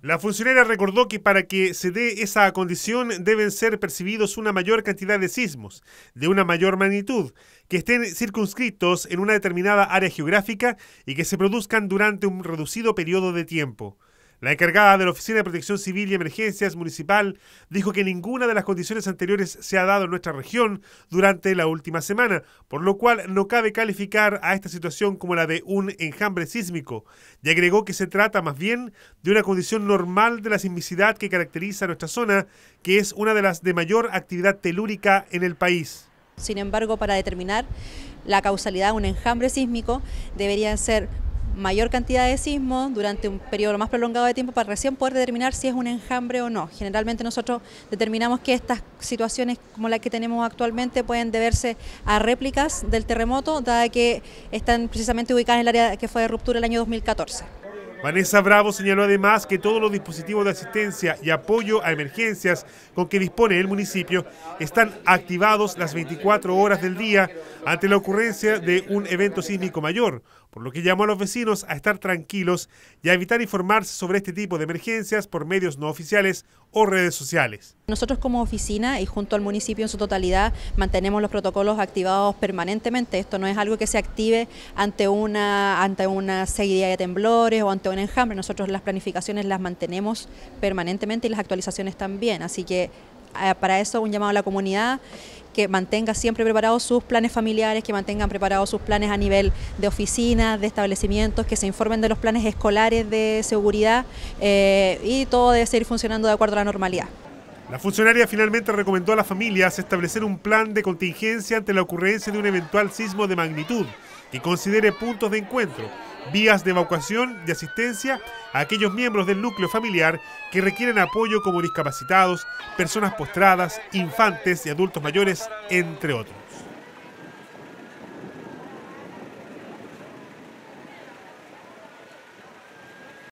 La funcionaria recordó que para que se dé esa condición deben ser percibidos una mayor cantidad de sismos, de una mayor magnitud, que estén circunscritos en una determinada área geográfica y que se produzcan durante un reducido periodo de tiempo. La encargada de la Oficina de Protección Civil y Emergencias Municipal dijo que ninguna de las condiciones anteriores se ha dado en nuestra región durante la última semana, por lo cual no cabe calificar a esta situación como la de un enjambre sísmico. Y agregó que se trata más bien de una condición normal de la sismicidad que caracteriza nuestra zona, que es una de las de mayor actividad telúrica en el país. Sin embargo, para determinar la causalidad de un enjambre sísmico, deberían ser mayor cantidad de sismos durante un periodo más prolongado de tiempo para recién poder determinar si es un enjambre o no. Generalmente nosotros determinamos que estas situaciones como la que tenemos actualmente pueden deberse a réplicas del terremoto, dado que están precisamente ubicadas en el área que fue de ruptura el año 2014. Vanessa Bravo señaló además que todos los dispositivos de asistencia y apoyo a emergencias con que dispone el municipio están activados las 24 horas del día ante la ocurrencia de un evento sísmico mayor, por lo que llamó a los vecinos a estar tranquilos y a evitar informarse sobre este tipo de emergencias por medios no oficiales o redes sociales. Nosotros como oficina y junto al municipio en su totalidad mantenemos los protocolos activados permanentemente. Esto no es algo que se active ante una, ante una de temblores o ante en enjambre. Nosotros las planificaciones las mantenemos permanentemente y las actualizaciones también, así que eh, para eso un llamado a la comunidad que mantenga siempre preparados sus planes familiares, que mantengan preparados sus planes a nivel de oficinas, de establecimientos, que se informen de los planes escolares de seguridad eh, y todo debe seguir funcionando de acuerdo a la normalidad. La funcionaria finalmente recomendó a las familias establecer un plan de contingencia ante la ocurrencia de un eventual sismo de magnitud que considere puntos de encuentro, vías de evacuación y asistencia a aquellos miembros del núcleo familiar que requieren apoyo como discapacitados, personas postradas, infantes y adultos mayores, entre otros.